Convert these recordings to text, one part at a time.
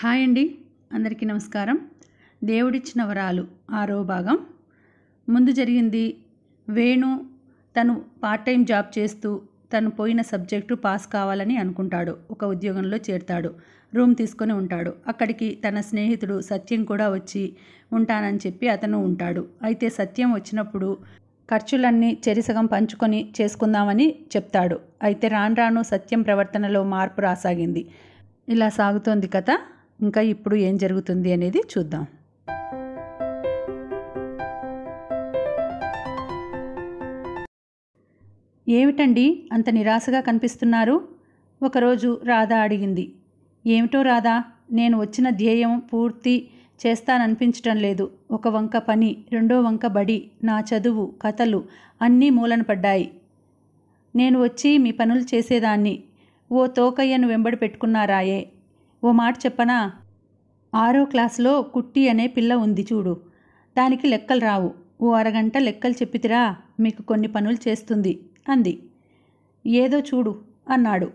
hi అండి అందరికీ నమస్కారం దేవుడిచ్చిన వరాలు ఆరో భాగం ముందు జరిగింది వేణు తను పార్ట్ టైం జాబ్ చేస్తూ తను పోయిన సబ్జెక్టు పాస్ కావాలని అనుకుంటాడు ఒక ఉద్యోగంలో చేరుతాడు రూమ్ తీసుకొని ఉంటాడు అక్కడికి తన స్నేహితుడు సత్యం కూడా వచ్చి ఉంటానని చెప్పి అతను ఉంటాడు అయితే సత్యం వచ్చినప్పుడు ఖర్చులన్నీ చెరిసగం పంచుకొని చేసుకుందామని చెప్తాడు అయితే రాను రాను సత్యం ప్రవర్తనలో మార్పు రాసాగింది ఇలా సాగుతోంది కథ ఇంకా ఇప్పుడు ఏం జరుగుతుంది అనేది చూద్దాం ఏమిటండి అంత నిరాశగా కనిపిస్తున్నారు ఒకరోజు రాధ అడిగింది ఏమిటో రాధా నేను వచ్చిన ధ్యేయం పూర్తి చేస్తాననిపించటం లేదు ఒక వంక పని రెండో వంక బడి నా చదువు కథలు అన్నీ మూలన పడ్డాయి నేను వచ్చి మీ పనులు చేసేదాన్ని ఓ తోకయ్యను వెంబడి పెట్టుకున్నారాయే ఓ మాట చెప్పనా ఆరో క్లాసులో కుట్టి అనే పిల్ల ఉంది చూడు దానికి లెక్కలు రావు ఓ అరగంట లెక్కలు చెప్పితిరా మీకు కొన్ని పనులు చేస్తుంది అంది ఏదో చూడు అన్నాడు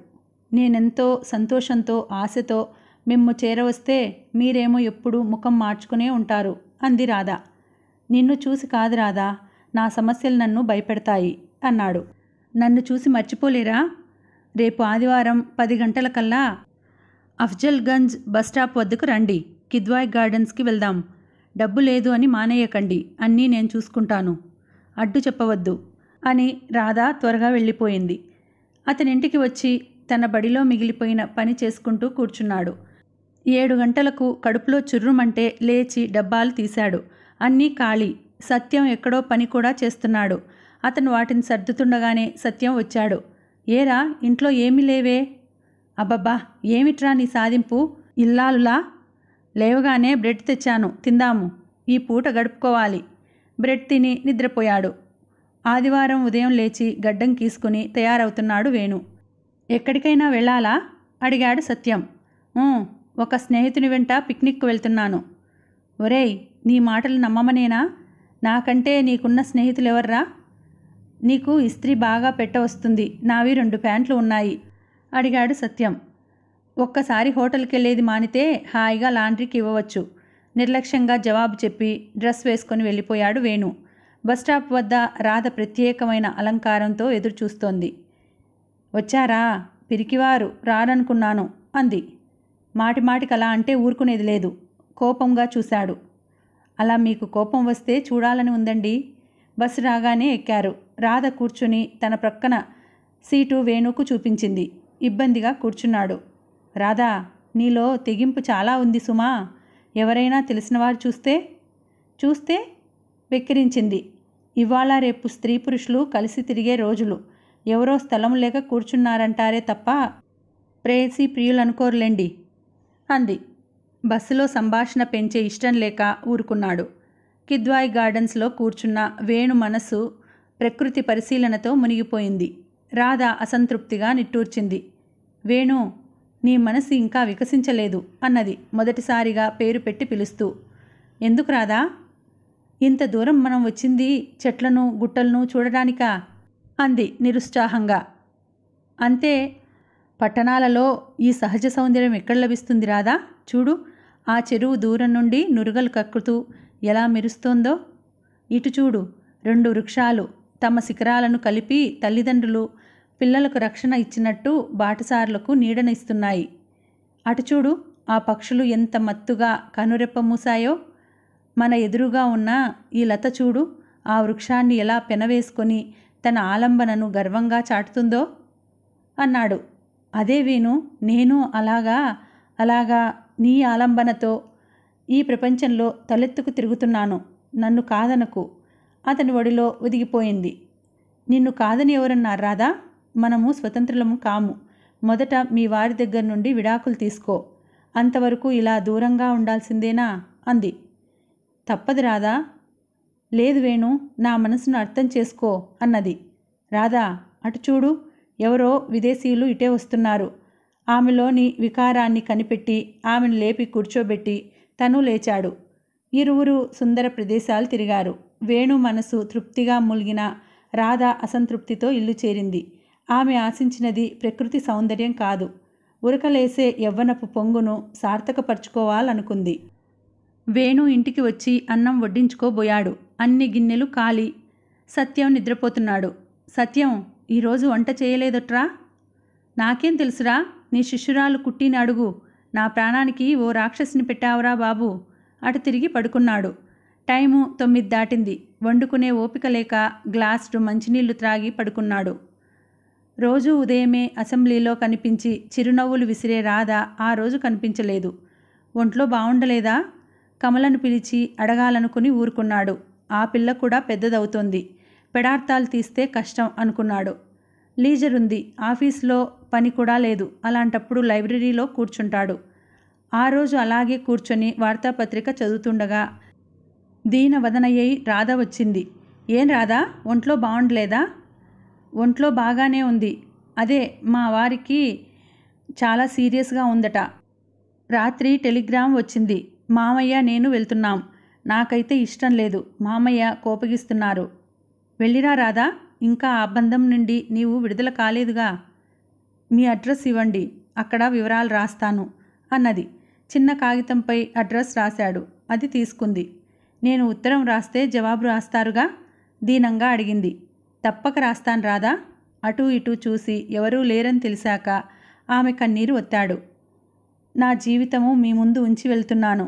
నేనెంతో సంతోషంతో ఆశతో మిమ్ము చేరవస్తే మీరేమో ఎప్పుడు ముఖం మార్చుకునే ఉంటారు అంది రాధా నిన్ను చూసి కాదు రాధా నా సమస్యలు నన్ను భయపెడతాయి అన్నాడు నన్ను చూసి మర్చిపోలేరా రేపు ఆదివారం పది గంటలకల్లా అఫ్జల్గంజ్ బస్టాప్ వద్దకు రండి కిద్వాయ్ గార్డెన్స్కి వెళ్దాం డబ్బు లేదు అని మానేయకండి అన్నీ నేను చూసుకుంటాను అడ్డు చెప్పవద్దు అని రాధా త్వరగా వెళ్ళిపోయింది అతనింటికి వచ్చి తన బడిలో మిగిలిపోయిన పని చేసుకుంటూ కూర్చున్నాడు ఏడు గంటలకు కడుపులో చుర్రుమంటే లేచి డబ్బాలు తీశాడు అన్నీ ఖాళీ సత్యం ఎక్కడో పని కూడా చేస్తున్నాడు అతను వాటిని సర్దుతుండగానే సత్యం వచ్చాడు ఏరా ఇంట్లో ఏమీ లేవే అబ్బబ్బా ఏమిట్రా నీ సాధింపు ఇల్లాలులా లేవగానే బ్రెడ్ తెచ్చాను తిందాము ఈ పూట గడుపుకోవాలి బ్రెడ్ తిని నిద్రపోయాడు ఆదివారం ఉదయం లేచి గడ్డం తీసుకుని తయారవుతున్నాడు వేణు ఎక్కడికైనా వెళ్ళాలా అడిగాడు సత్యం ఒక స్నేహితుని వెంట పిక్నిక్కు వెళ్తున్నాను ఒరేయ్ నీ మాటలు నమ్మమనేనా నాకంటే నీకున్న స్నేహితులెవర్రా నీకు ఇస్త్రీ బాగా పెట్ట వస్తుంది నావి రెండు ప్యాంట్లు ఉన్నాయి అడిగాడు సత్యం ఒక్కసారి హోటల్కి వెళ్ళేది మానితే హాయిగా లాండ్రీకి ఇవ్వవచ్చు నిర్లక్ష్యంగా జవాబు చెప్పి డ్రెస్ వేసుకొని వెళ్ళిపోయాడు వేణు బస్టాప్ వద్ద రాధ ప్రత్యేకమైన అలంకారంతో ఎదురు చూస్తోంది వచ్చారా పిరికివారు రారనుకున్నాను అంది మాటిమాటికి అలా అంటే ఊరుకునేది లేదు కోపంగా చూశాడు అలా మీకు కోపం వస్తే చూడాలని ఉందండి బస్సు రాగానే ఎక్కారు రాధ కూర్చుని తన ప్రక్కన సీటు వేణుకు చూపించింది ఇబ్బందిగా కూర్చున్నాడు రాధా నీలో తెగింపు చాలా ఉంది సుమా ఎవరైనా తెలిసినవారు చూస్తే చూస్తే వెక్కిరించింది ఇవాళ రేపు స్త్రీ పురుషులు కలిసి తిరిగే రోజులు ఎవరో స్థలం లేక కూర్చున్నారంటారే తప్ప ప్రేయసి ప్రియులనుకోరులేండి అంది బస్సులో సంభాషణ పెంచే ఇష్టం లేక ఊరుకున్నాడు కిద్వాయ్ గార్డెన్స్లో కూర్చున్న వేణు మనసు ప్రకృతి పరిశీలనతో మునిగిపోయింది రాధ అసంతృప్తిగా నిట్టూర్చింది వేణు నీ మనసు ఇంకా వికసించలేదు అన్నది మొదటిసారిగా పేరు పెట్టి పిలుస్తూ ఎందుకు రాదా ఇంత దూరం మనం వచ్చింది చెట్లను గుట్టలను చూడడానికా అంది నిరుత్సాహంగా అంతే పట్టణాలలో ఈ సహజ సౌందర్యం ఎక్కడ లభిస్తుంది రాదా చూడు ఆ చెరువు దూరం నుండి నురుగలు కక్కుతూ ఎలా మెరుస్తోందో ఇటు చూడు రెండు వృక్షాలు తమ శిఖరాలను కలిపి తల్లిదండ్రులు పిల్లలకు రక్షణ ఇచ్చినట్టు బాటసార్లకు నీడనిస్తున్నాయి అటుచూడు ఆ పక్షులు ఎంత మత్తుగా కనురెప్ప మూసాయో మన ఎదురుగా ఉన్న ఈ లత చూడు ఆ వృక్షాన్ని ఎలా పెనవేసుకొని తన ఆలంబనను గర్వంగా చాటుతుందో అన్నాడు అదే వేణు నేను అలాగా అలాగా నీ ఆలంబనతో ఈ ప్రపంచంలో తలెత్తుకు తిరుగుతున్నాను నన్ను కాదనకు అతని ఒడిలో ఒదిగిపోయింది నిన్ను కాదని ఎవరన్నారు రాదా మనము స్వతంత్రులము కాము మొదట మీ వారి దగ్గర నుండి విడాకులు తీసుకో అంతవరకు ఇలా దూరంగా ఉండాల్సిందేనా అంది తప్పదు రాదా లేదు వేణు నా మనసును అర్థం చేసుకో అన్నది రాధా అటు చూడు ఎవరో విదేశీయులు ఇటే వస్తున్నారు ఆమెలోని వికారాన్ని కనిపెట్టి ఆమెను లేపి కూర్చోబెట్టి తను లేచాడు ఇరువురు సుందర ప్రదేశాలు తిరిగారు వేణు మనసు తృప్తిగా ములిగిన రాధ అసంతృప్తితో ఇల్లు చేరింది ఆమె ఆశించినది ప్రకృతి సౌందర్యం కాదు ఉరకలేసే యవ్వనపు పొంగును సార్థకపరుచుకోవాలనుకుంది వేణు ఇంటికి వచ్చి అన్నం వడ్డించుకోబోయాడు అన్ని గిన్నెలు ఖాళీ సత్యం నిద్రపోతున్నాడు సత్యం ఈరోజు వంట చేయలేదట్రా నాకేం తెలుసురా నీ శిష్యురాలు కుట్టిన అడుగు నా ప్రాణానికి ఓ రాక్షసిని పెట్టావురా బాబు అటు తిరిగి పడుకున్నాడు టైము తొమ్మిది దాటింది వండుకునే ఓపిక లేక గ్లాసు మంచినీళ్లు త్రాగి పడుకున్నాడు రోజు ఉదయమే అసెంబ్లీలో కనిపించి చిరునవ్వులు విసిరే రాధ ఆ రోజు కనిపించలేదు ఒంట్లో బాగుండలేదా కమలను పిలిచి అడగాలనుకుని ఊరుకున్నాడు ఆ పిల్ల కూడా పెద్దదవుతోంది పెడార్థాలు తీస్తే కష్టం అనుకున్నాడు లీజర్ ఉంది ఆఫీస్లో పని కూడా లేదు అలాంటప్పుడు లైబ్రరీలో కూర్చుంటాడు ఆ రోజు అలాగే కూర్చొని వార్తాపత్రిక చదువుతుండగా దీనవదనయ్యై రాధ వచ్చింది ఏం రాధా ఒంట్లో బాగుండలేదా ఒంట్లో బాగానే ఉంది అదే మా వారికి చాలా సీరియస్గా ఉందట రాత్రి టెలిగ్రామ్ వచ్చింది మామయ్య నేను వెళ్తున్నాం నాకైతే ఇష్టం లేదు మామయ్య కోపగిస్తున్నారు వెళ్ళిరా రాదా ఇంకా ఆ బంధం నుండి నీవు విడుదల కాలేదుగా మీ అడ్రస్ ఇవ్వండి అక్కడ వివరాలు రాస్తాను అన్నది చిన్న కాగితంపై అడ్రస్ రాశాడు అది తీసుకుంది నేను ఉత్తరం రాస్తే జవాబు రాస్తారుగా దీనంగా అడిగింది తప్పక రాస్తాను రాదా అటూ ఇటూ చూసి ఎవరూ లేరని తెలిసాక ఆమె కన్నీరు ఒత్తాడు నా జీవితము మీ ముందు ఉంచి వెళ్తున్నాను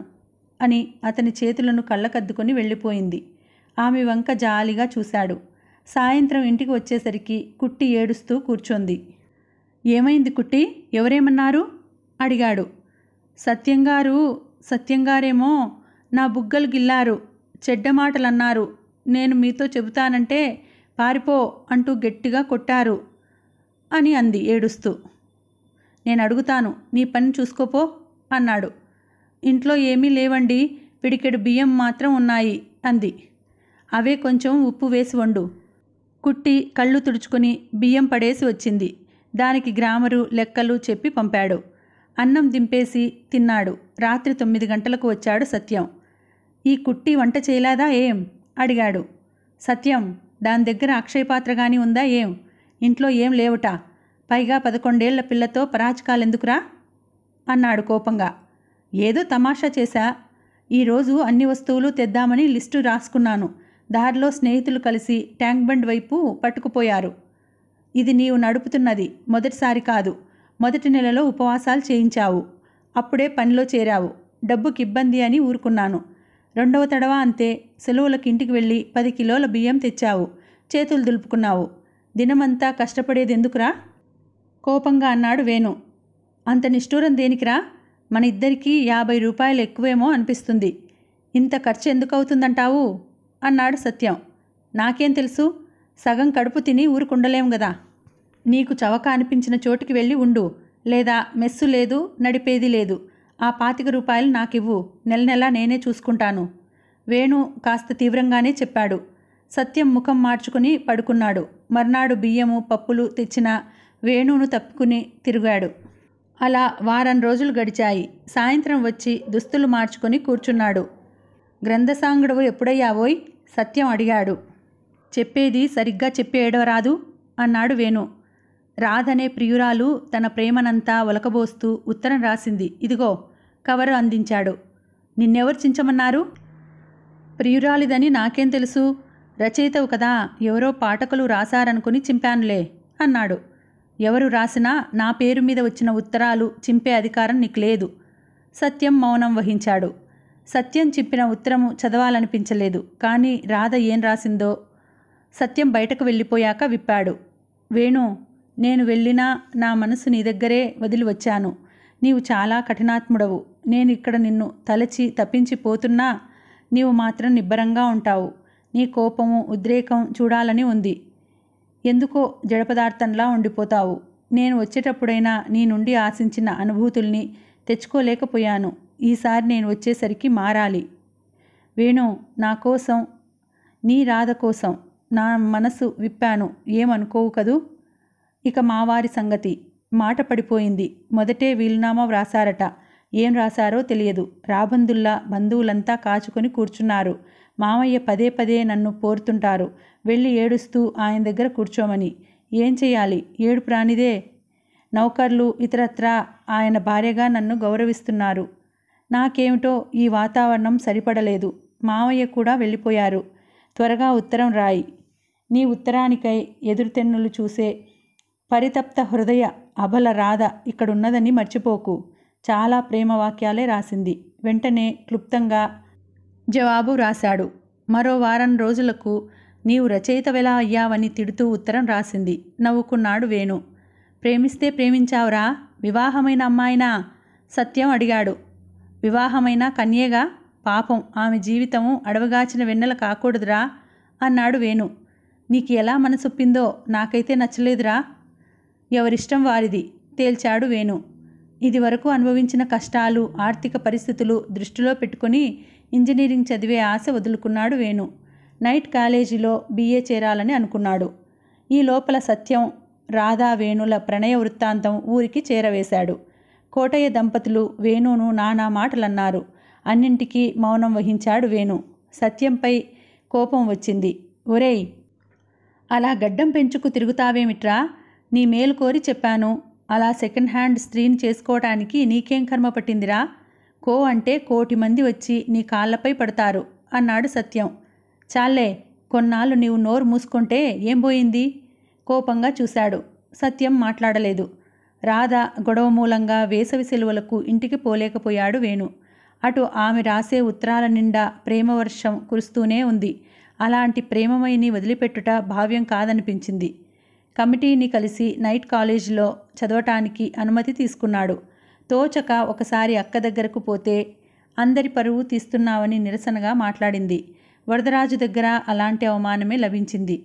అని అతని చేతులను కళ్ళకద్దుకొని వెళ్ళిపోయింది ఆమె వంక జాలిగా చూశాడు సాయంత్రం ఇంటికి వచ్చేసరికి కుట్టి ఏడుస్తూ కూర్చోంది ఏమైంది కుట్టి ఎవరేమన్నారు అడిగాడు సత్యంగారు సత్యంగారేమో నా బుగ్గలు గిల్లారు చెడ్డ మాటలన్నారు నేను మీతో చెబుతానంటే పారిపో అంటూ గట్టిగా కొట్టారు అని అంది ఏడుస్తూ నేను అడుగుతాను నీ పని చూసుకోపో అన్నాడు ఇంట్లో ఏమీ లేవండి పిడికెడు బియ్యం మాత్రం ఉన్నాయి అంది అవే కొంచెం ఉప్పు వేసి వండు కుట్టి కళ్ళు తుడుచుకుని బియ్యం పడేసి వచ్చింది దానికి గ్రామరు లెక్కలు చెప్పి పంపాడు అన్నం దింపేసి తిన్నాడు రాత్రి తొమ్మిది గంటలకు వచ్చాడు సత్యం ఈ కుట్టి వంట చేయలేదా ఏం అడిగాడు సత్యం దాని దగ్గర అక్షయ పాత్ర కానీ ఉందా ఏం ఇంట్లో ఏం లేవుట పైగా పదకొండేళ్ల పిల్లతో పరాచకాలెందుకురా అన్నాడు కోపంగా ఏదో తమాషా చేశా ఈరోజు అన్ని వస్తువులు తెద్దామని లిస్టు రాసుకున్నాను దారిలో స్నేహితులు కలిసి ట్యాంక్ బండ్ వైపు పట్టుకుపోయారు ఇది నీవు నడుపుతున్నది మొదటిసారి కాదు మొదటి నెలలో ఉపవాసాలు చేయించావు అప్పుడే పనిలో చేరావు డబ్బుకి ఇబ్బంది అని ఊరుకున్నాను రెండవ తడవ అంతే సెలవులకి ఇంటికి వెళ్ళి పది కిలోల బియ్యం తెచ్చావు చేతులు దులుపుకున్నావు దినమంతా కష్టపడేది ఎందుకురా కోపంగా అన్నాడు వేణు అంత నిష్ఠూరం దేనికిరా మన ఇద్దరికీ యాభై రూపాయలు ఎక్కువేమో అనిపిస్తుంది ఇంత ఖర్చు ఎందుకు అవుతుందంటావు అన్నాడు సత్యం నాకేం తెలుసు సగం కడుపు తిని ఊరుకుండలేం కదా నీకు చవక అనిపించిన చోటుకి వెళ్ళి ఉండు లేదా మెస్సు లేదు నడిపేది లేదు ఆ పాతిక రూపాయలు నాకివ్వు నెల నెల నేనే చూసుకుంటాను వేణు కాస్త తీవ్రంగానే చెప్పాడు సత్యం ముఖం మార్చుకుని పడుకున్నాడు మర్నాడు బియ్యము పప్పులు తెచ్చిన వేణును తప్పుకుని తిరిగాడు అలా వారం రోజులు గడిచాయి సాయంత్రం వచ్చి దుస్తులు మార్చుకొని కూర్చున్నాడు గ్రంథసాంగుడు ఎప్పుడయ్యావోయ్ సత్యం అడిగాడు చెప్పేది సరిగ్గా చెప్పేయడం రాదు అన్నాడు వేణు రాధనే ప్రియురాలు తన ప్రేమనంతా ఒలకబోస్తూ ఉత్తరం రాసింది ఇదిగో కవర్ అందించాడు నిన్నెవరు చించమన్నారు ప్రియురాలిదని నాకేం తెలుసు రచయితవు కదా ఎవరో పాఠకులు రాశారనుకుని చింపానులే అన్నాడు ఎవరు రాసినా నా పేరు మీద వచ్చిన ఉత్తరాలు చింపే అధికారం నీకు లేదు సత్యం మౌనం వహించాడు సత్యం చింపిన ఉత్తరము చదవాలనిపించలేదు కానీ రాధ ఏం రాసిందో సత్యం బయటకు వెళ్ళిపోయాక విప్పాడు వేణు నేను వెళ్ళినా నా మనసు నీ దగ్గరే వదిలి వచ్చాను నీవు చాలా కఠినాత్ముడవు నేను ఇక్కడ నిన్ను తలచి తప్పించిపోతున్నా నీవు మాత్రం నిబ్బరంగా ఉంటావు నీ కోపము ఉద్రేకం చూడాలని ఉంది ఎందుకో జడపదార్థంలా ఉండిపోతావు నేను వచ్చేటప్పుడైనా నీ నుండి ఆశించిన అనుభూతుల్ని తెచ్చుకోలేకపోయాను ఈసారి నేను వచ్చేసరికి మారాలి వేణు నా కోసం నీ రాధ కోసం నా మనసు విప్పాను ఏమనుకోవు కదూ ఇక మావారి సంగతి మాట పడిపోయింది మొదటే వీలునామా వ్రాసారట ఏం రాశారో తెలియదు రాబందుల్లా బంధువులంతా కాచుకొని కూర్చున్నారు మామయ్య పదే పదే నన్ను పోరుతుంటారు వెళ్ళి ఏడుస్తూ ఆయన దగ్గర కూర్చోమని ఏం చేయాలి ఏడు ప్రాణిదే నౌకర్లు ఇతరత్రా ఆయన భార్యగా నన్ను గౌరవిస్తున్నారు నాకేమిటో ఈ వాతావరణం సరిపడలేదు మావయ్య కూడా వెళ్ళిపోయారు త్వరగా ఉత్తరం రాయి నీ ఉత్తరానికై ఎదురుతెన్నులు చూసే పరితప్త హృదయ అబల రాధ ఇక్కడున్నదని మర్చిపోకు చాలా ప్రేమ వాక్యాలే రాసింది వెంటనే క్లుప్తంగా జవాబు రాశాడు మరో వారం రోజులకు నీవు రచయితవెలా అయ్యావని తిడుతూ ఉత్తరం రాసింది నవ్వుకున్నాడు వేణు ప్రేమిస్తే ప్రేమించావురా వివాహమైన అమ్మాయినా సత్యం అడిగాడు వివాహమైన కన్యేగా పాపం ఆమె జీవితము అడవగాచిన వెన్నెల కాకూడదురా అన్నాడు వేణు నీకు ఎలా మనసొప్పిందో నాకైతే నచ్చలేదురా ఎవరిష్టం వారిది తేల్చాడు వేణు ఇదివరకు అనుభవించిన కష్టాలు ఆర్థిక పరిస్థితులు దృష్టిలో పెట్టుకుని ఇంజనీరింగ్ చదివే ఆశ వదులుకున్నాడు వేణు నైట్ కాలేజీలో బీఏ చేరాలని అనుకున్నాడు ఈ లోపల సత్యం రాధా వేణుల ప్రణయ వృత్తాంతం ఊరికి చేరవేశాడు కోటయ్య దంపతులు వేణును నానా మాటలన్నారు అన్నింటికీ మౌనం వహించాడు వేణు సత్యంపై కోపం వచ్చింది ఒరేయ్ అలా గడ్డం పెంచుకు తిరుగుతావేమిట్రా నీ మేలు కోరి చెప్పాను అలా సెకండ్ హ్యాండ్ స్త్రీని చేసుకోవటానికి నీకేం కర్మ పట్టిందిరా కో అంటే కోటి మంది వచ్చి నీ కాళ్ళపై పడతారు అన్నాడు సత్యం చాలే కొన్నాళ్ళు నీవు నోరు మూసుకుంటే ఏం పోయింది కోపంగా చూశాడు సత్యం మాట్లాడలేదు రాధ గొడవ మూలంగా వేసవి సెలవులకు ఇంటికి పోలేకపోయాడు వేణు అటు ఆమె రాసే ఉత్తరాల నిండా ప్రేమవర్షం కురుస్తూనే ఉంది అలాంటి ప్రేమమైని వదిలిపెట్టుట భావ్యం కాదనిపించింది కమిటీని కలిసి నైట్ కాలేజీలో చదవటానికి అనుమతి తీసుకున్నాడు తోచక ఒకసారి అక్క దగ్గరకు పోతే అందరి పరువు తీస్తున్నావని నిరసనగా మాట్లాడింది వరదరాజు దగ్గర అలాంటి అవమానమే లభించింది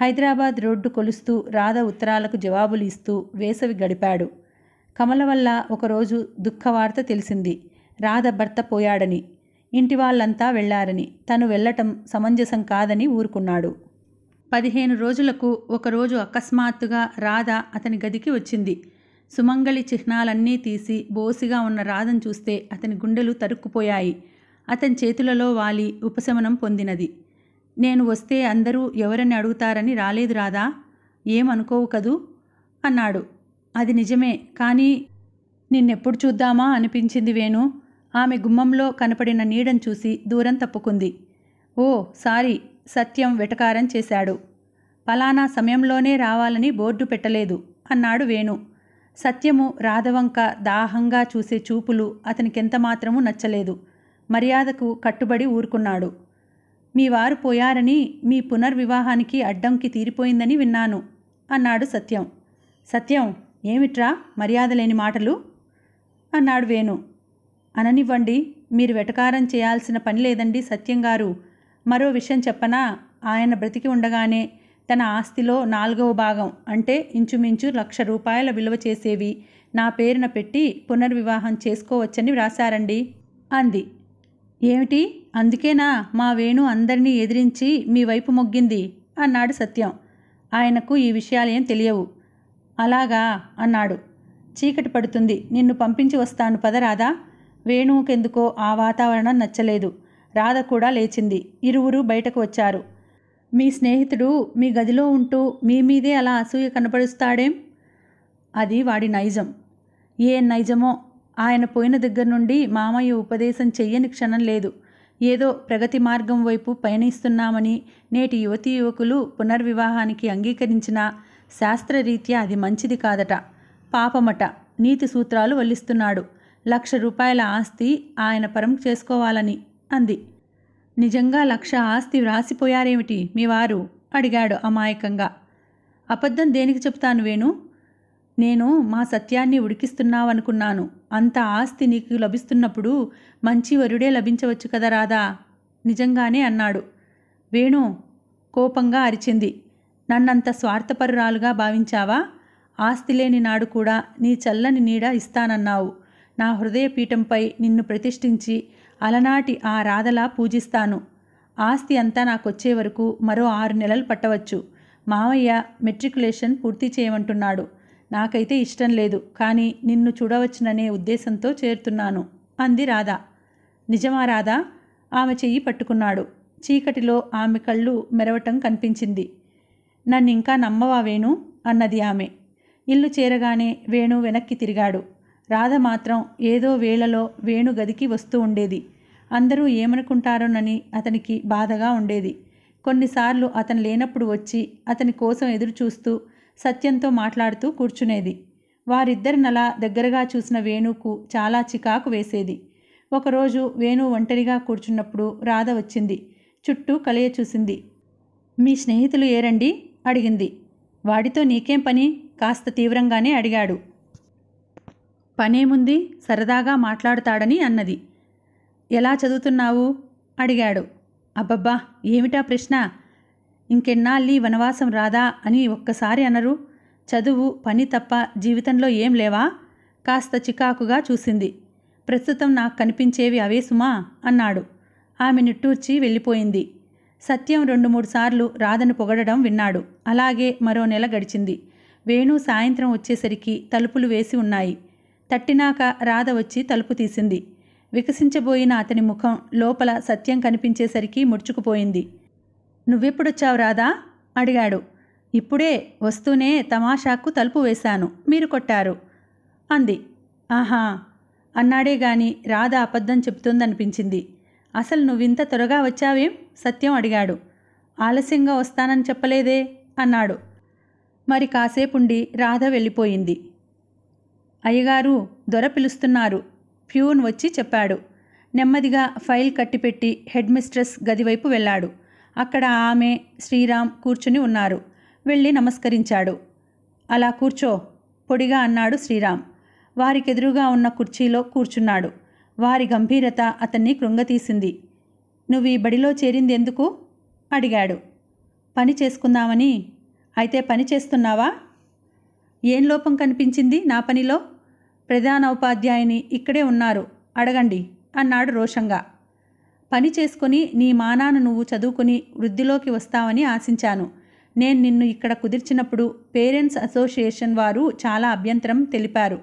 హైదరాబాద్ రోడ్డు కొలుస్తూ రాధ ఉత్తరాలకు జవాబులు ఇస్తూ వేసవి గడిపాడు కమల వల్ల ఒకరోజు దుఃఖవార్త తెలిసింది రాధ భర్త పోయాడని ఇంటి వాళ్ళంతా వెళ్లారని తను వెళ్లటం సమంజసం కాదని ఊరుకున్నాడు పదిహేను రోజులకు ఒకరోజు అకస్మాత్తుగా రాధ అతని గదికి వచ్చింది సుమంగళి చిహ్నాలన్నీ తీసి బోసిగా ఉన్న రాధను చూస్తే అతని గుండెలు తరుక్కుపోయాయి అతని చేతులలో వాలి ఉపశమనం పొందినది నేను వస్తే అందరూ ఎవరని అడుగుతారని రాలేదు రాధా ఏమనుకోవు కదూ అన్నాడు అది నిజమే కానీ నిన్నెప్పుడు చూద్దామా అనిపించింది వేణు ఆమె గుమ్మంలో కనపడిన నీడను చూసి దూరం తప్పుకుంది ఓ సారీ సత్యం వెటకారం చేశాడు పలానా సమయంలోనే రావాలని బోర్డు పెట్టలేదు అన్నాడు వేణు సత్యము రాధవంక దాహంగా చూసే చూపులు అతనికెంత మాత్రము నచ్చలేదు మర్యాదకు కట్టుబడి ఊరుకున్నాడు మీ వారు పోయారని మీ పునర్వివాహానికి అడ్డంకి తీరిపోయిందని విన్నాను అన్నాడు సత్యం సత్యం ఏమిట్రా మర్యాద లేని మాటలు అన్నాడు వేణు అననివ్వండి మీరు వెటకారం చేయాల్సిన పని లేదండి సత్యం గారు మరో విషయం చెప్పనా ఆయన బ్రతికి ఉండగానే తన ఆస్తిలో నాలుగవ భాగం అంటే ఇంచుమించు లక్ష రూపాయల విలువ చేసేవి నా పేరున పెట్టి పునర్వివాహం చేసుకోవచ్చని వ్రాసారండి అంది ఏమిటి అందుకేనా మా వేణు అందరినీ ఎదిరించి మీ వైపు మొగ్గింది అన్నాడు సత్యం ఆయనకు ఈ విషయాలేం తెలియవు అలాగా అన్నాడు చీకటి పడుతుంది నిన్ను పంపించి వస్తాను పదరాదా వేణువుకెందుకో ఆ వాతావరణం నచ్చలేదు రాధ కూడా లేచింది ఇరువురు బయటకు వచ్చారు మీ స్నేహితుడు మీ గదిలో ఉంటూ మీ మీదే అలా అసూయ కనపరుస్తాడేం అది వాడి నైజం ఏ నైజమో ఆయన పోయిన దగ్గర నుండి మామయ్య ఉపదేశం చెయ్యని క్షణం లేదు ఏదో ప్రగతి మార్గం వైపు పయనిస్తున్నామని నేటి యువతీ యువకులు పునర్వివాహానికి అంగీకరించినా శాస్త్రరీత్యా అది మంచిది కాదట పాపమట నీతి సూత్రాలు వల్లిస్తున్నాడు లక్ష రూపాయల ఆస్తి ఆయన పరం చేసుకోవాలని అంది నిజంగా లక్ష ఆస్తి వ్రాసిపోయారేమిటి మీ వారు అడిగాడు అమాయకంగా అబద్ధం దేనికి చెప్తాను వేణు నేను మా సత్యాన్ని ఉడికిస్తున్నావనుకున్నాను అంత ఆస్తి నీకు లభిస్తున్నప్పుడు మంచి వరుడే లభించవచ్చు కదా రాదా నిజంగానే అన్నాడు వేణు కోపంగా అరిచింది నన్నంత స్వార్థపరురాలుగా భావించావా ఆస్తి లేని నాడు కూడా నీ చల్లని నీడ ఇస్తానన్నావు నా హృదయపీఠంపై నిన్ను ప్రతిష్ఠించి అలనాటి ఆ రాధలా పూజిస్తాను ఆస్తి అంతా నాకొచ్చే వరకు మరో ఆరు నెలలు పట్టవచ్చు మావయ్య మెట్రికులేషన్ పూర్తి చేయమంటున్నాడు నాకైతే ఇష్టం లేదు కానీ నిన్ను చూడవచ్చుననే ఉద్దేశంతో చేరుతున్నాను అంది రాధ నిజమా రాధ ఆమె చెయ్యి పట్టుకున్నాడు చీకటిలో ఆమె కళ్ళు మెరవటం కనిపించింది నన్నింకా నమ్మవా వేణు అన్నది ఆమె ఇల్లు చేరగానే వేణు వెనక్కి తిరిగాడు రాధ మాత్రం ఏదో వేళలో వేణు గదికి వస్తూ ఉండేది అందరూ ఏమనుకుంటారోనని అతనికి బాధగా ఉండేది కొన్నిసార్లు అతను లేనప్పుడు వచ్చి అతని కోసం ఎదురు చూస్తూ సత్యంతో మాట్లాడుతూ కూర్చునేది వారిద్దరినలా దగ్గరగా చూసిన వేణుకు చాలా చికాకు వేసేది ఒకరోజు వేణు ఒంటరిగా కూర్చున్నప్పుడు రాధ వచ్చింది చుట్టూ కలయ చూసింది మీ స్నేహితులు ఏరండి అడిగింది వాడితో నీకేం పని కాస్త తీవ్రంగానే అడిగాడు పనేముంది సరదాగా మాట్లాడతాడని అన్నది ఎలా చదువుతున్నావు అడిగాడు అబ్బబ్బా ఏమిటా ప్రశ్న ఇంకెన్నాళ్ళీ వనవాసం రాదా అని ఒక్కసారి అనరు చదువు పని తప్ప జీవితంలో ఏం లేవా కాస్త చికాకుగా చూసింది ప్రస్తుతం నాకు కనిపించేవి అవే సుమా అన్నాడు ఆమె నిట్టూర్చి వెళ్ళిపోయింది సత్యం రెండు మూడు సార్లు రాధను పొగడడం విన్నాడు అలాగే మరో నెల గడిచింది వేణు సాయంత్రం వచ్చేసరికి తలుపులు వేసి ఉన్నాయి తట్టినాక రాధ వచ్చి తలుపు తీసింది వికసించబోయిన అతని ముఖం లోపల సత్యం కనిపించేసరికి ముడుచుకుపోయింది నువ్వెప్పుడొచ్చావు రాదా అడిగాడు ఇప్పుడే వస్తూనే తమాషాకు తలుపు వేశాను మీరు కొట్టారు అంది ఆహా అన్నాడే గాని రాధ అబద్ధం చెబుతుందనిపించింది అసలు నువ్వింత త్వరగా వచ్చావేం సత్యం అడిగాడు ఆలస్యంగా వస్తానని చెప్పలేదే అన్నాడు మరి కాసేపుండి రాధ వెళ్ళిపోయింది అయ్యగారు దొర పిలుస్తున్నారు ప్యూన్ వచ్చి చెప్పాడు నెమ్మదిగా ఫైల్ కట్టిపెట్టి హెడ్ మిస్ట్రెస్ గదివైపు వెళ్ళాడు అక్కడ ఆమె శ్రీరామ్ కూర్చుని ఉన్నారు వెళ్ళి నమస్కరించాడు అలా కూర్చో పొడిగా అన్నాడు శ్రీరామ్ వారికెదురుగా ఉన్న కుర్చీలో కూర్చున్నాడు వారి గంభీరత అతన్ని కృంగతీసింది నువ్వు ఈ బడిలో చేరింది ఎందుకు అడిగాడు పని చేసుకుందామని అయితే పని చేస్తున్నావా ఏం లోపం కనిపించింది నా పనిలో ప్రధాన ఉపాధ్యాయుని ఇక్కడే ఉన్నారు అడగండి అన్నాడు రోషంగా పని చేసుకుని నీ మానాను నువ్వు చదువుకుని వృద్ధిలోకి వస్తావని ఆశించాను నేను నిన్ను ఇక్కడ కుదిర్చినప్పుడు పేరెంట్స్ అసోసియేషన్ వారు చాలా అభ్యంతరం తెలిపారు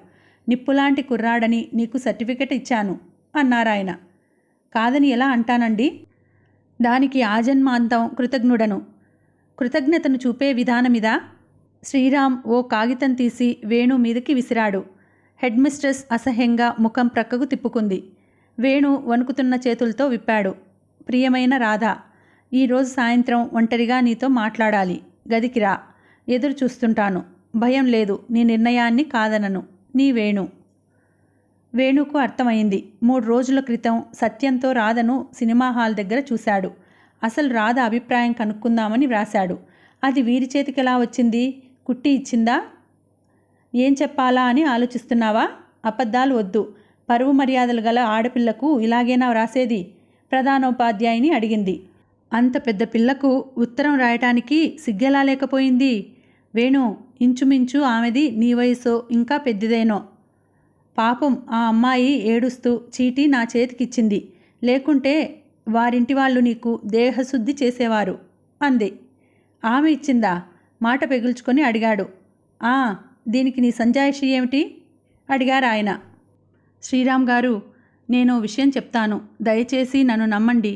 నిప్పులాంటి కుర్రాడని నీకు సర్టిఫికెట్ ఇచ్చాను అన్నారాయన కాదని ఎలా అంటానండి దానికి ఆజన్మాంతం కృతజ్ఞుడను కృతజ్ఞతను చూపే విధానమిదా శ్రీరామ్ ఓ కాగితం తీసి వేణు మీదకి విసిరాడు హెడ్ మిస్ట్రెస్ అసహ్యంగా ముఖం ప్రక్కకు తిప్పుకుంది వేణు వణుకుతున్న చేతులతో విప్పాడు ప్రియమైన రాధ ఈరోజు సాయంత్రం ఒంటరిగా నీతో మాట్లాడాలి గదికిరా ఎదురు చూస్తుంటాను భయం లేదు నీ నిర్ణయాన్ని కాదనను నీ వేణు వేణుకు అర్థమైంది మూడు రోజుల క్రితం సత్యంతో రాధను సినిమా హాల్ దగ్గర చూశాడు అసలు రాధ అభిప్రాయం కనుక్కుందామని వ్రాశాడు అది వీరి చేతికి ఎలా వచ్చింది కుట్టి ఇచ్చిందా ఏం చెప్పాలా అని ఆలోచిస్తున్నావా అబద్ధాలు వద్దు పరువు మర్యాదలు గల ఆడపిల్లకు ఇలాగేనా వ్రాసేది ప్రధానోపాధ్యాయుని అడిగింది అంత పెద్ద పిల్లకు ఉత్తరం రాయటానికి సిగ్గెలా లేకపోయింది వేణు ఇంచుమించు ఆమెది నీ వయసో ఇంకా పెద్దదేనో పాపం ఆ అమ్మాయి ఏడుస్తూ చీటీ నా చేతికిచ్చింది లేకుంటే వారింటి వాళ్ళు నీకు దేహశుద్ధి చేసేవారు అంది ఆమె ఇచ్చిందా మాట పెగుల్చుకొని అడిగాడు దీనికి నీ సంజాయిషి ఏమిటి అడిగారు ఆయన శ్రీరామ్ గారు నేను విషయం చెప్తాను దయచేసి నన్ను నమ్మండి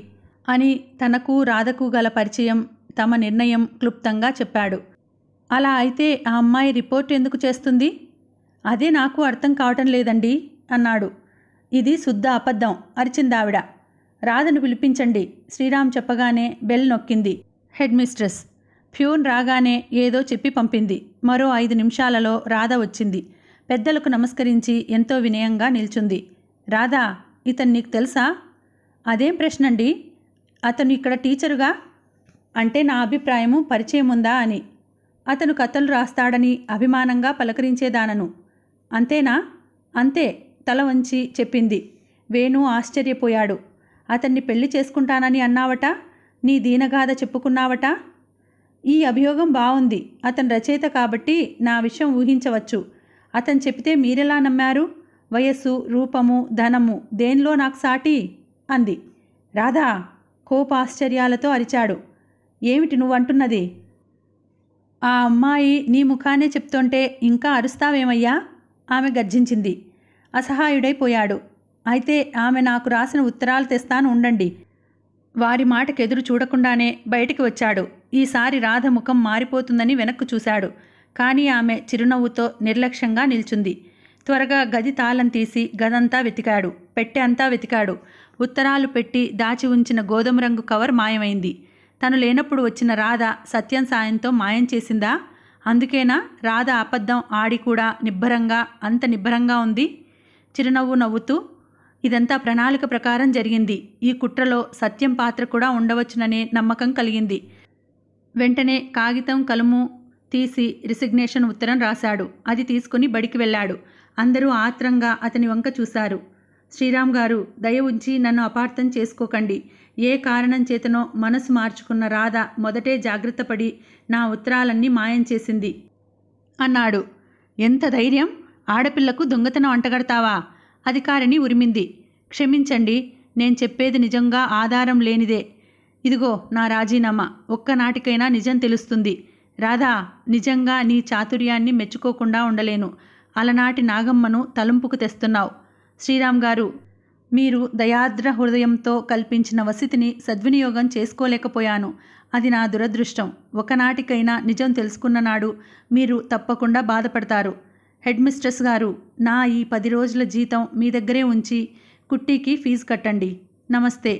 అని తనకు రాధకు గల పరిచయం తమ నిర్ణయం క్లుప్తంగా చెప్పాడు అలా అయితే ఆ అమ్మాయి రిపోర్ట్ ఎందుకు చేస్తుంది అదే నాకు అర్థం కావటం లేదండి అన్నాడు ఇది శుద్ధ అబద్ధం అరిచిందావిడ రాధను పిలిపించండి శ్రీరామ్ చెప్పగానే బెల్ నొక్కింది హెడ్ మిస్ట్రెస్ ప్యూన్ రాగానే ఏదో చెప్పి పంపింది మరో ఐదు నిమిషాలలో రాధ వచ్చింది పెద్దలకు నమస్కరించి ఎంతో వినయంగా నిల్చుంది రాధా ఇతను నీకు తెలుసా అదేం ప్రశ్నండి అతను ఇక్కడ టీచరుగా అంటే నా అభిప్రాయము పరిచయం ఉందా అని అతను కథలు రాస్తాడని అభిమానంగా పలకరించేదానను అంతేనా అంతే తల వంచి చెప్పింది వేణు ఆశ్చర్యపోయాడు అతన్ని పెళ్లి చేసుకుంటానని అన్నావట నీ దీనగాథ చెప్పుకున్నావట ఈ అభియోగం బాగుంది అతను రచయిత కాబట్టి నా విషయం ఊహించవచ్చు అతను చెబితే మీరెలా నమ్మారు వయస్సు రూపము ధనము దేనిలో నాకు సాటి అంది రాధా కోపాశ్చర్యాలతో అరిచాడు ఏమిటి నువ్వంటున్నది ఆ అమ్మాయి నీ ముఖానే చెప్తుంటే ఇంకా అరుస్తావేమయ్యా ఆమె గర్జించింది అసహాయుడైపోయాడు అయితే ఆమె నాకు రాసిన ఉత్తరాలు తెస్తాను ఉండండి వారి ఎదురు చూడకుండానే బయటికి వచ్చాడు ఈసారి రాధ ముఖం మారిపోతుందని వెనక్కు చూశాడు కానీ ఆమె చిరునవ్వుతో నిర్లక్ష్యంగా నిల్చుంది త్వరగా గది తాళం తీసి గదంతా వెతికాడు పెట్టె అంతా వెతికాడు ఉత్తరాలు పెట్టి దాచి ఉంచిన గోధుమ రంగు కవర్ మాయమైంది తను లేనప్పుడు వచ్చిన రాధ సత్యం సాయంతో మాయం చేసిందా అందుకేనా రాధ అబద్ధం ఆడి కూడా నిబ్బరంగా అంత నిబ్బరంగా ఉంది చిరునవ్వు నవ్వుతూ ఇదంతా ప్రణాళిక ప్రకారం జరిగింది ఈ కుట్రలో సత్యం పాత్ర కూడా ఉండవచ్చుననే నమ్మకం కలిగింది వెంటనే కాగితం కలుము తీసి రిసిగ్నేషన్ ఉత్తరం రాశాడు అది తీసుకుని బడికి వెళ్ళాడు అందరూ ఆత్రంగా అతని వంక చూశారు శ్రీరామ్ గారు దయ ఉంచి నన్ను అపార్థం చేసుకోకండి ఏ కారణం చేతనో మనసు మార్చుకున్న రాధ మొదటే జాగ్రత్తపడి నా ఉత్తరాలన్నీ మాయం చేసింది అన్నాడు ఎంత ధైర్యం ఆడపిల్లకు దొంగతనం అంటగడతావా అధికారిని ఉరిమింది క్షమించండి నేను చెప్పేది నిజంగా ఆధారం లేనిదే ఇదిగో నా రాజీనామా ఒక్కనాటికైనా నిజం తెలుస్తుంది రాధా నిజంగా నీ చాతుర్యాన్ని మెచ్చుకోకుండా ఉండలేను అలనాటి నాగమ్మను తలంపుకు తెస్తున్నావు శ్రీరామ్ గారు మీరు దయాద్ర హృదయంతో కల్పించిన వసతిని సద్వినియోగం చేసుకోలేకపోయాను అది నా దురదృష్టం ఒకనాటికైనా నిజం తెలుసుకున్న నాడు మీరు తప్పకుండా బాధపడతారు హెడ్ మిస్ట్రెస్ గారు నా ఈ పది రోజుల జీతం మీ దగ్గరే ఉంచి కుట్టీకి ఫీజు కట్టండి నమస్తే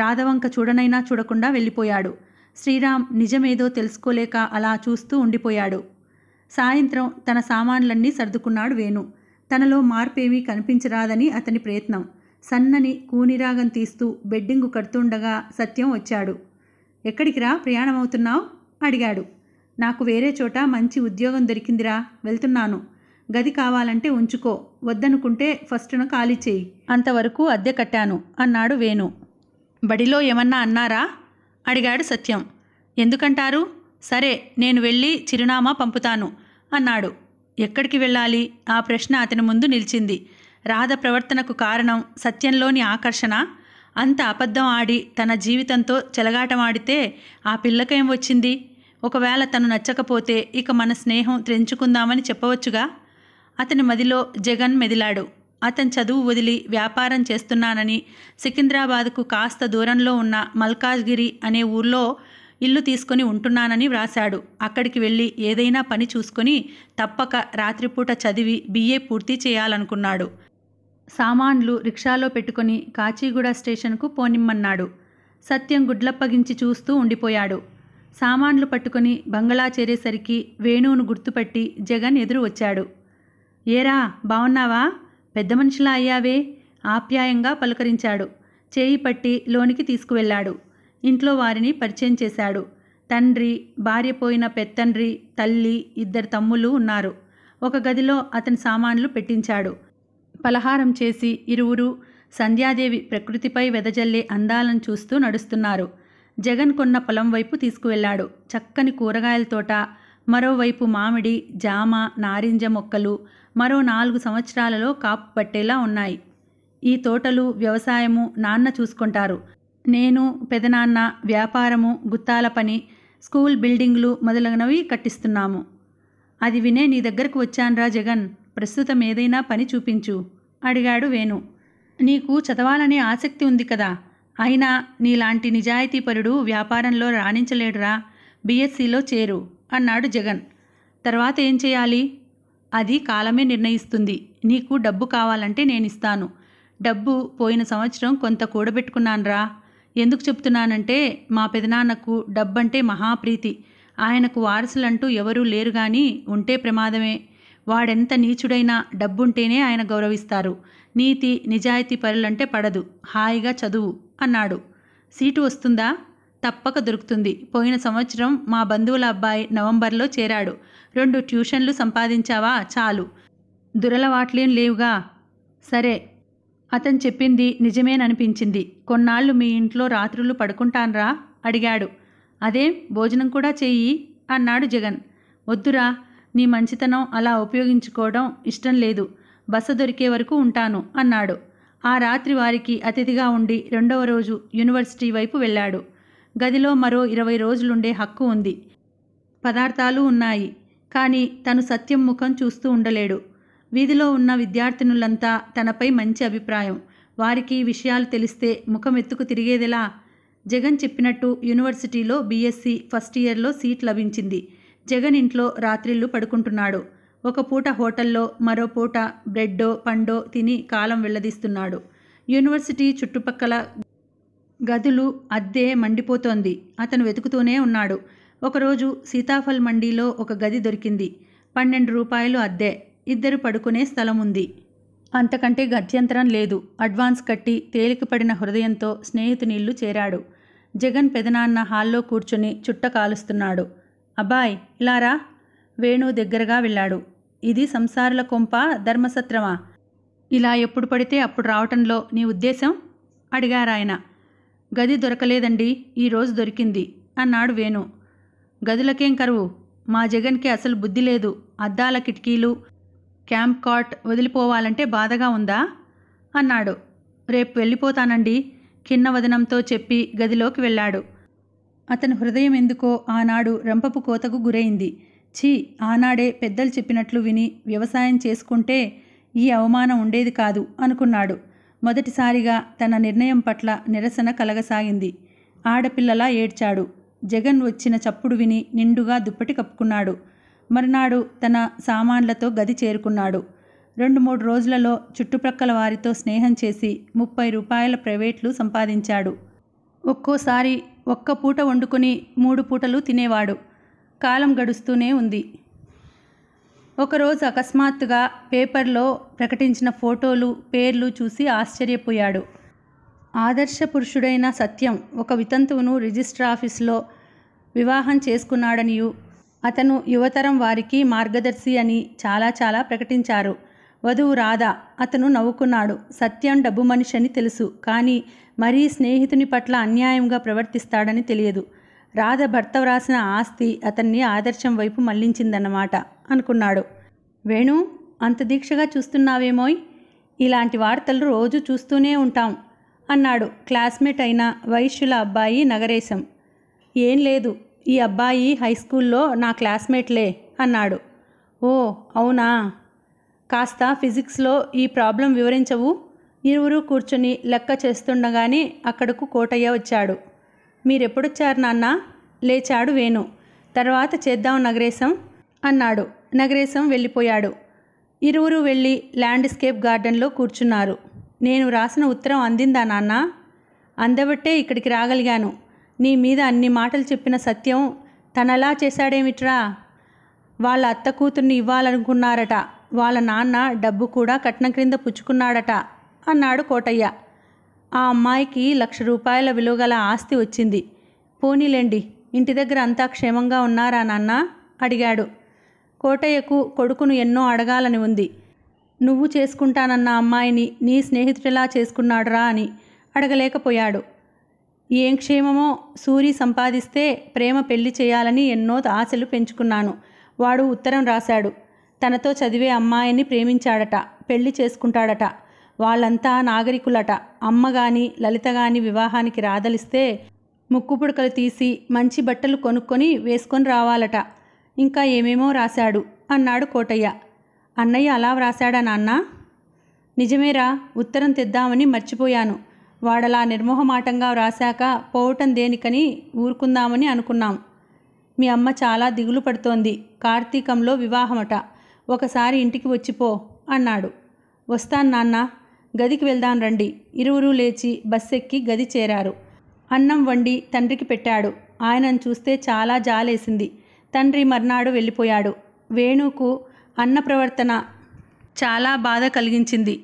రాధవంక చూడనైనా చూడకుండా వెళ్ళిపోయాడు శ్రీరామ్ నిజమేదో తెలుసుకోలేక అలా చూస్తూ ఉండిపోయాడు సాయంత్రం తన సామాన్లన్నీ సర్దుకున్నాడు వేణు తనలో మార్పేమీ కనిపించరాదని అతని ప్రయత్నం సన్నని కూనిరాగం తీస్తూ బెడ్డింగు కడుతుండగా సత్యం వచ్చాడు ఎక్కడికిరా ప్రయాణమవుతున్నావు అడిగాడు నాకు వేరే చోట మంచి ఉద్యోగం దొరికిందిరా వెళ్తున్నాను గది కావాలంటే ఉంచుకో వద్దనుకుంటే ఫస్ట్ను ఖాళీ చేయి అంతవరకు అద్దె కట్టాను అన్నాడు వేణు బడిలో ఏమన్నా అన్నారా అడిగాడు సత్యం ఎందుకంటారు సరే నేను వెళ్ళి చిరునామా పంపుతాను అన్నాడు ఎక్కడికి వెళ్ళాలి ఆ ప్రశ్న అతని ముందు నిలిచింది రాధ ప్రవర్తనకు కారణం సత్యంలోని ఆకర్షణ అంత అబద్ధం ఆడి తన జీవితంతో చెలగాటమాడితే ఆ పిల్లకేం వచ్చింది ఒకవేళ తను నచ్చకపోతే ఇక మన స్నేహం తెంచుకుందామని చెప్పవచ్చుగా అతని మదిలో జగన్ మెదిలాడు అతను చదువు వదిలి వ్యాపారం చేస్తున్నానని సికింద్రాబాద్కు కాస్త దూరంలో ఉన్న మల్కాజ్గిరి అనే ఊర్లో ఇల్లు తీసుకొని ఉంటున్నానని వ్రాశాడు అక్కడికి వెళ్ళి ఏదైనా పని చూసుకొని తప్పక రాత్రిపూట చదివి బిఏ పూర్తి చేయాలనుకున్నాడు సామాన్లు రిక్షాలో పెట్టుకుని కాచిగూడ స్టేషన్కు పోనిమ్మన్నాడు సత్యం గుడ్లప్పగించి చూస్తూ ఉండిపోయాడు సామాన్లు పట్టుకుని బంగ్లా చేరేసరికి వేణువును గుర్తుపట్టి జగన్ ఎదురు వచ్చాడు ఏరా బావున్నావా పెద్ద మనిషిలా అయ్యావే ఆప్యాయంగా పలకరించాడు చేయి పట్టి లోనికి తీసుకువెళ్ళాడు ఇంట్లో వారిని పరిచయం చేశాడు తండ్రి భార్య పోయిన పెత్తండ్రి తల్లి ఇద్దరు తమ్ముళ్ళు ఉన్నారు ఒక గదిలో అతని సామాన్లు పెట్టించాడు పలహారం చేసి ఇరువురు సంధ్యాదేవి ప్రకృతిపై వెదజల్లే అందాలను చూస్తూ నడుస్తున్నారు జగన్ కొన్న పొలం వైపు తీసుకువెళ్ళాడు చక్కని కూరగాయల తోట మరోవైపు మామిడి జామ నారింజ మొక్కలు మరో నాలుగు సంవత్సరాలలో కాపు పట్టేలా ఉన్నాయి ఈ తోటలు వ్యవసాయము నాన్న చూసుకుంటారు నేను పెదనాన్న వ్యాపారము గుత్తాల పని స్కూల్ బిల్డింగ్లు మొదలగునవి కట్టిస్తున్నాము అది వినే నీ దగ్గరకు వచ్చాన్రా జగన్ ప్రస్తుతం ఏదైనా పని చూపించు అడిగాడు వేణు నీకు చదవాలనే ఆసక్తి ఉంది కదా అయినా నీలాంటి పరుడు వ్యాపారంలో రాణించలేడురా బీఎస్సీలో చేరు అన్నాడు జగన్ తర్వాత ఏం చేయాలి అది కాలమే నిర్ణయిస్తుంది నీకు డబ్బు కావాలంటే నేనిస్తాను డబ్బు పోయిన సంవత్సరం కొంత కూడబెట్టుకున్నాన్రా ఎందుకు చెప్తున్నానంటే మా పెదనాన్నకు డబ్బంటే మహాప్రీతి ఆయనకు వారసులంటూ ఎవరూ లేరు కానీ ఉంటే ప్రమాదమే వాడెంత నీచుడైనా డబ్బుంటేనే ఆయన గౌరవిస్తారు నీతి నిజాయితీ పరులంటే పడదు హాయిగా చదువు అన్నాడు సీటు వస్తుందా తప్పక దొరుకుతుంది పోయిన సంవత్సరం మా బంధువుల అబ్బాయి నవంబర్లో చేరాడు రెండు ట్యూషన్లు సంపాదించావా చాలు దురలవాట్లేం లేవుగా సరే అతను చెప్పింది నిజమేననిపించింది కొన్నాళ్ళు మీ ఇంట్లో రాత్రులు పడుకుంటాన్రా అడిగాడు అదేం భోజనం కూడా చెయ్యి అన్నాడు జగన్ వద్దురా నీ మంచితనం అలా ఉపయోగించుకోవడం ఇష్టం లేదు బస దొరికే వరకు ఉంటాను అన్నాడు ఆ రాత్రి వారికి అతిథిగా ఉండి రెండవ రోజు యూనివర్సిటీ వైపు వెళ్ళాడు గదిలో మరో ఇరవై రోజులుండే హక్కు ఉంది పదార్థాలు ఉన్నాయి కానీ తను సత్యం ముఖం చూస్తూ ఉండలేడు వీధిలో ఉన్న విద్యార్థినులంతా తనపై మంచి అభిప్రాయం వారికి విషయాలు తెలిస్తే ముఖం ఎత్తుకు తిరిగేదెలా జగన్ చెప్పినట్టు యూనివర్సిటీలో బీఎస్సీ ఫస్ట్ ఇయర్లో సీట్ లభించింది జగన్ ఇంట్లో రాత్రిళ్ళు పడుకుంటున్నాడు ఒక పూట హోటల్లో మరో పూట బ్రెడ్డో పండో తిని కాలం వెళ్లదీస్తున్నాడు యూనివర్సిటీ చుట్టుపక్కల గదులు అద్దె మండిపోతోంది అతను వెతుకుతూనే ఉన్నాడు ఒకరోజు సీతాఫల్ మండీలో ఒక గది దొరికింది పన్నెండు రూపాయలు అద్దె ఇద్దరు పడుకునే స్థలం ఉంది అంతకంటే గత్యంతరం లేదు అడ్వాన్స్ కట్టి తేలికపడిన హృదయంతో స్నేహితునీళ్లు చేరాడు జగన్ పెదనాన్న హాల్లో కూర్చుని చుట్ట కాలుస్తున్నాడు అబ్బాయ్ ఇలారా వేణు దగ్గరగా వెళ్ళాడు ఇది సంసారుల కొంప ధర్మసత్రమా ఇలా ఎప్పుడు పడితే అప్పుడు రావటంలో నీ ఉద్దేశం అడిగారాయన గది దొరకలేదండి ఈరోజు దొరికింది అన్నాడు వేణు గదులకేం కరువు మా జగన్కి అసలు బుద్ధి లేదు అద్దాల కిటికీలు క్యాంప్ కాట్ వదిలిపోవాలంటే బాధగా ఉందా అన్నాడు రేపు వెళ్ళిపోతానండి కిన్న వదనంతో చెప్పి గదిలోకి వెళ్ళాడు అతని హృదయం ఎందుకో ఆనాడు రంపపు కోతకు గురైంది ఛీ ఆనాడే పెద్దలు చెప్పినట్లు విని వ్యవసాయం చేసుకుంటే ఈ అవమానం ఉండేది కాదు అనుకున్నాడు మొదటిసారిగా తన నిర్ణయం పట్ల నిరసన కలగసాగింది ఆడపిల్లలా ఏడ్చాడు జగన్ వచ్చిన చప్పుడు విని నిండుగా దుప్పటి కప్పుకున్నాడు మరునాడు తన సామాన్లతో గది చేరుకున్నాడు రెండు మూడు రోజులలో చుట్టుప్రక్కల వారితో స్నేహం చేసి ముప్పై రూపాయల ప్రైవేట్లు సంపాదించాడు ఒక్కోసారి ఒక్క పూట వండుకొని మూడు పూటలు తినేవాడు కాలం గడుస్తూనే ఉంది ఒకరోజు అకస్మాత్తుగా పేపర్లో ప్రకటించిన ఫోటోలు పేర్లు చూసి ఆశ్చర్యపోయాడు ఆదర్శ పురుషుడైన సత్యం ఒక వితంతువును రిజిస్టర్ ఆఫీసులో వివాహం చేసుకున్నాడనియు అతను యువతరం వారికి మార్గదర్శి అని చాలా చాలా ప్రకటించారు వధువు రాధా అతను నవ్వుకున్నాడు సత్యం డబ్బు మనిషి అని తెలుసు కానీ మరీ స్నేహితుని పట్ల అన్యాయంగా ప్రవర్తిస్తాడని తెలియదు రాధ భర్త వ్రాసిన ఆస్తి అతన్ని ఆదర్శం వైపు మళ్లించిందన్నమాట అనుకున్నాడు వేణు అంత దీక్షగా చూస్తున్నావేమోయ్ ఇలాంటి వార్తలు రోజు చూస్తూనే ఉంటాం అన్నాడు క్లాస్మేట్ అయిన వైశ్యుల అబ్బాయి నగరేశం ఏం లేదు ఈ అబ్బాయి హై స్కూల్లో నా క్లాస్మేట్లే అన్నాడు ఓ అవునా కాస్త ఫిజిక్స్లో ఈ ప్రాబ్లం వివరించవు ఇరువురు కూర్చొని లెక్క చేస్తుండగానే అక్కడకు కోటయ్య వచ్చాడు మీరెప్పుడొచ్చారు నాన్న లేచాడు వేణు తర్వాత చేద్దాం నగరేశం అన్నాడు నగరేశం వెళ్ళిపోయాడు ఇరువురు వెళ్ళి ల్యాండ్స్కేప్ గార్డెన్లో కూర్చున్నారు నేను రాసిన ఉత్తరం అందిందా నాన్న అందబట్టే ఇక్కడికి రాగలిగాను నీ మీద అన్ని మాటలు చెప్పిన సత్యం తనలా చేశాడేమిట్రా వాళ్ళ అత్త కూతుర్ని ఇవ్వాలనుకున్నారట వాళ్ళ నాన్న డబ్బు కూడా కట్నం క్రింద పుచ్చుకున్నాడట అన్నాడు కోటయ్య ఆ అమ్మాయికి లక్ష రూపాయల విలువగల ఆస్తి వచ్చింది పోనీలేండి ఇంటి దగ్గర అంతా క్షేమంగా ఉన్నారా నాన్న అడిగాడు కోటయ్యకు కొడుకును ఎన్నో అడగాలని ఉంది నువ్వు చేసుకుంటానన్న అమ్మాయిని నీ స్నేహితుడిలా చేసుకున్నాడురా అని అడగలేకపోయాడు ఏం క్షేమమో సూరి సంపాదిస్తే ప్రేమ పెళ్లి చేయాలని ఎన్నో ఆశలు పెంచుకున్నాను వాడు ఉత్తరం రాశాడు తనతో చదివే అమ్మాయిని ప్రేమించాడట పెళ్లి చేసుకుంటాడట వాళ్ళంతా నాగరికులట అమ్మ గాని లలిత గాని వివాహానికి రాదలిస్తే ముక్కుపుడకలు తీసి మంచి బట్టలు కొనుక్కొని వేసుకొని రావాలట ఇంకా ఏమేమో రాశాడు అన్నాడు కోటయ్య అన్నయ్య అలా వ్రాశాడా నాన్న నిజమేరా ఉత్తరం తెద్దామని మర్చిపోయాను వాడలా నిర్మోహమాటంగా వ్రాశాక పోవటం దేనికని ఊరుకుందామని అనుకున్నాం మీ అమ్మ చాలా దిగులు పడుతోంది కార్తీకంలో వివాహమట ఒకసారి ఇంటికి వచ్చిపో అన్నాడు వస్తాను నాన్న గదికి వెళ్దాం రండి ఇరువురు లేచి బస్సెక్కి గది చేరారు అన్నం వండి తండ్రికి పెట్టాడు ఆయనను చూస్తే చాలా జాలేసింది తండ్రి మర్నాడు వెళ్ళిపోయాడు వేణుకు అన్న ప్రవర్తన చాలా బాధ కలిగించింది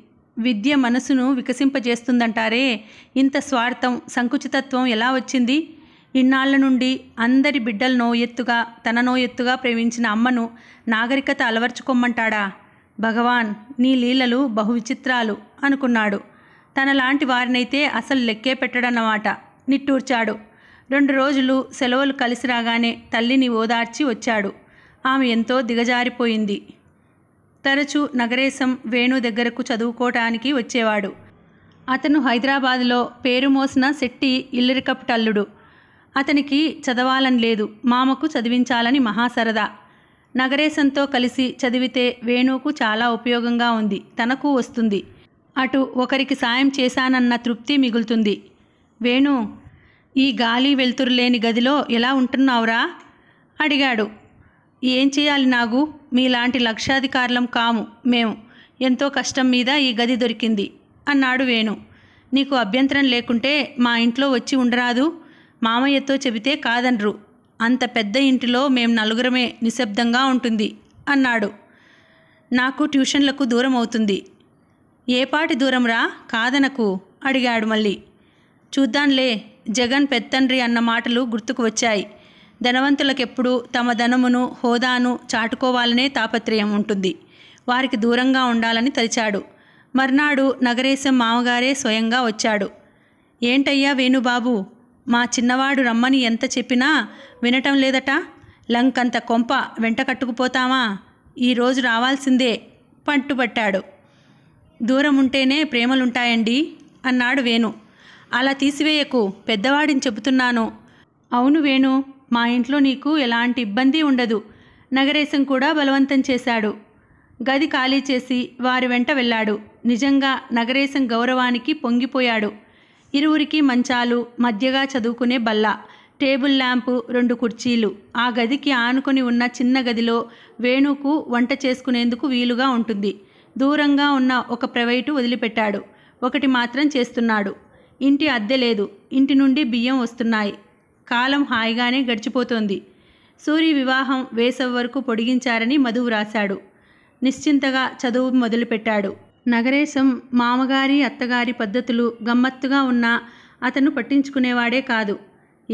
విద్య మనసును వికసింపజేస్తుందంటారే ఇంత స్వార్థం సంకుచితత్వం ఎలా వచ్చింది ఇన్నాళ్ల నుండి అందరి బిడ్డలను ఎత్తుగా తన ఎత్తుగా ప్రేమించిన అమ్మను నాగరికత అలవర్చుకోమ్మంటాడా భగవాన్ నీ లీలలు బహువిచిత్రాలు అనుకున్నాడు తనలాంటి వారినైతే అసలు లెక్కే పెట్టడన్నమాట నిట్టూర్చాడు రెండు రోజులు సెలవులు కలిసి రాగానే తల్లిని ఓదార్చి వచ్చాడు ఆమె ఎంతో దిగజారిపోయింది తరచూ నగరేశం వేణు దగ్గరకు చదువుకోవటానికి వచ్చేవాడు అతను హైదరాబాదులో పేరు మోసిన శెట్టి ఇల్లరికపు టల్లుడు అతనికి చదవాలని లేదు మామకు చదివించాలని మహాసరదా నగరేశంతో కలిసి చదివితే వేణుకు చాలా ఉపయోగంగా ఉంది తనకు వస్తుంది అటు ఒకరికి సాయం చేశానన్న తృప్తి మిగులుతుంది వేణు ఈ గాలి వెలుతురు లేని గదిలో ఎలా ఉంటున్నావురా అడిగాడు ఏం చేయాలి నాగు మీలాంటి లక్షాధికారులం కాము మేము ఎంతో కష్టం మీద ఈ గది దొరికింది అన్నాడు వేణు నీకు అభ్యంతరం లేకుంటే మా ఇంట్లో వచ్చి ఉండరాదు మామయ్యతో చెబితే కాదనరు అంత పెద్ద ఇంటిలో మేము నలుగురమే నిశ్శబ్దంగా ఉంటుంది అన్నాడు నాకు ట్యూషన్లకు దూరం అవుతుంది ఏపాటి దూరంరా కాదనకు అడిగాడు మళ్ళీ చూద్దాంలే జగన్ పెత్తండ్రి అన్న మాటలు గుర్తుకు వచ్చాయి ధనవంతులకెప్పుడు తమ ధనమును హోదాను చాటుకోవాలనే తాపత్రయం ఉంటుంది వారికి దూరంగా ఉండాలని తలిచాడు మర్నాడు నగరేశం మామగారే స్వయంగా వచ్చాడు ఏంటయ్యా వేణుబాబు మా చిన్నవాడు రమ్మని ఎంత చెప్పినా వినటం లేదట లంకంత కొంప వెంట కట్టుకుపోతామా ఈరోజు రావాల్సిందే పట్టుబట్టాడు దూరం ఉంటేనే ప్రేమలుంటాయండి అన్నాడు వేణు అలా తీసివేయకు పెద్దవాడిని చెబుతున్నాను అవును వేణు మా ఇంట్లో నీకు ఎలాంటి ఇబ్బంది ఉండదు నగరేశం కూడా బలవంతం చేశాడు గది ఖాళీ చేసి వారి వెంట వెళ్ళాడు నిజంగా నగరేశం గౌరవానికి పొంగిపోయాడు ఇరువురికి మంచాలు మధ్యగా చదువుకునే బల్ల టేబుల్ ల్యాంపు రెండు కుర్చీలు ఆ గదికి ఆనుకొని ఉన్న చిన్న గదిలో వేణుకు వంట చేసుకునేందుకు వీలుగా ఉంటుంది దూరంగా ఉన్న ఒక ప్రైవేటు వదిలిపెట్టాడు ఒకటి మాత్రం చేస్తున్నాడు ఇంటి అద్దె లేదు ఇంటి నుండి బియ్యం వస్తున్నాయి కాలం హాయిగానే గడిచిపోతోంది సూరి వివాహం వేసవి వరకు పొడిగించారని మధువు రాశాడు నిశ్చింతగా చదువు మొదలుపెట్టాడు నగరేశం మామగారి అత్తగారి పద్ధతులు గమ్మత్తుగా ఉన్నా అతను పట్టించుకునేవాడే కాదు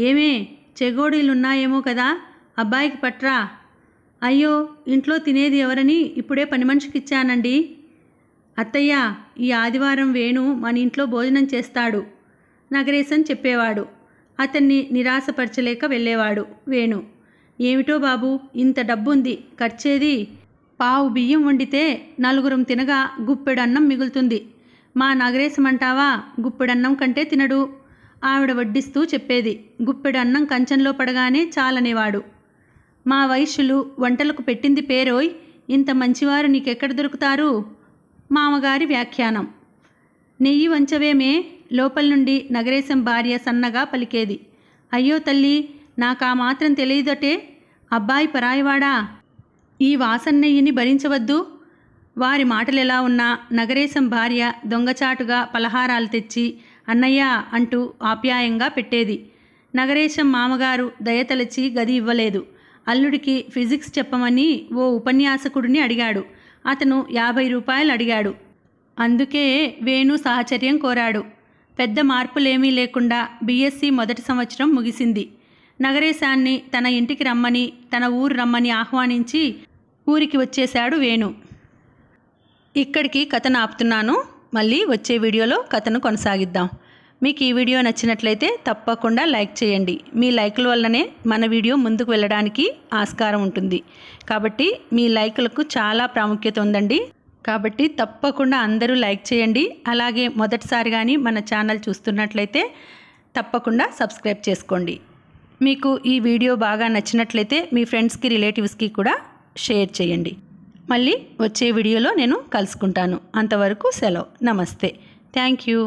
ఏమే చెగోడీలున్నాయేమో కదా అబ్బాయికి పట్రా అయ్యో ఇంట్లో తినేది ఎవరని ఇప్పుడే పని మనిషికి ఇచ్చానండి అత్తయ్య ఈ ఆదివారం వేణు మన ఇంట్లో భోజనం చేస్తాడు నగరేశన్ చెప్పేవాడు అతన్ని నిరాశపరచలేక వెళ్ళేవాడు వేణు ఏమిటో బాబు ఇంత డబ్బుంది ఖర్చేది పావు బియ్యం వండితే నలుగురం తినగా గుప్పెడన్నం మిగులుతుంది మా నగరేశమంటావా గుప్పెడన్నం కంటే తినడు ఆవిడ వడ్డిస్తూ చెప్పేది గుప్పెడన్నం కంచంలో పడగానే చాలనేవాడు మా వైశ్యులు వంటలకు పెట్టింది పేరోయ్ ఇంత మంచివారు నీకెక్కడ దొరుకుతారు మామగారి వ్యాఖ్యానం నెయ్యి వంచవేమే లోపల నుండి నగరేశం భార్య సన్నగా పలికేది అయ్యో తల్లి నాకా మాత్రం తెలియదటే అబ్బాయి పరాయివాడా ఈ వాసన్నయ్యని భరించవద్దు వారి మాటలెలా ఉన్నా నగరేశం భార్య దొంగచాటుగా పలహారాలు తెచ్చి అన్నయ్య అంటూ ఆప్యాయంగా పెట్టేది నగరేశం మామగారు దయతలచి గది ఇవ్వలేదు అల్లుడికి ఫిజిక్స్ చెప్పమని ఓ ఉపన్యాసకుడిని అడిగాడు అతను యాభై రూపాయలు అడిగాడు అందుకే వేణు సాహచర్యం కోరాడు పెద్ద మార్పులేమీ లేకుండా బీఎస్సీ మొదటి సంవత్సరం ముగిసింది నగరేశాన్ని తన ఇంటికి రమ్మని తన ఊరు రమ్మని ఆహ్వానించి ఊరికి వచ్చేశాడు వేణు ఇక్కడికి కథను ఆపుతున్నాను మళ్ళీ వచ్చే వీడియోలో కథను కొనసాగిద్దాం మీకు ఈ వీడియో నచ్చినట్లయితే తప్పకుండా లైక్ చేయండి మీ లైకుల వల్లనే మన వీడియో ముందుకు వెళ్ళడానికి ఆస్కారం ఉంటుంది కాబట్టి మీ లైకులకు చాలా ప్రాముఖ్యత ఉందండి కాబట్టి తప్పకుండా అందరూ లైక్ చేయండి అలాగే మొదటిసారి కానీ మన ఛానల్ చూస్తున్నట్లయితే తప్పకుండా సబ్స్క్రైబ్ చేసుకోండి మీకు ఈ వీడియో బాగా నచ్చినట్లయితే మీ ఫ్రెండ్స్కి రిలేటివ్స్కి కూడా షేర్ చేయండి మళ్ళీ వచ్చే వీడియోలో నేను కలుసుకుంటాను అంతవరకు సెలవు నమస్తే థ్యాంక్ యూ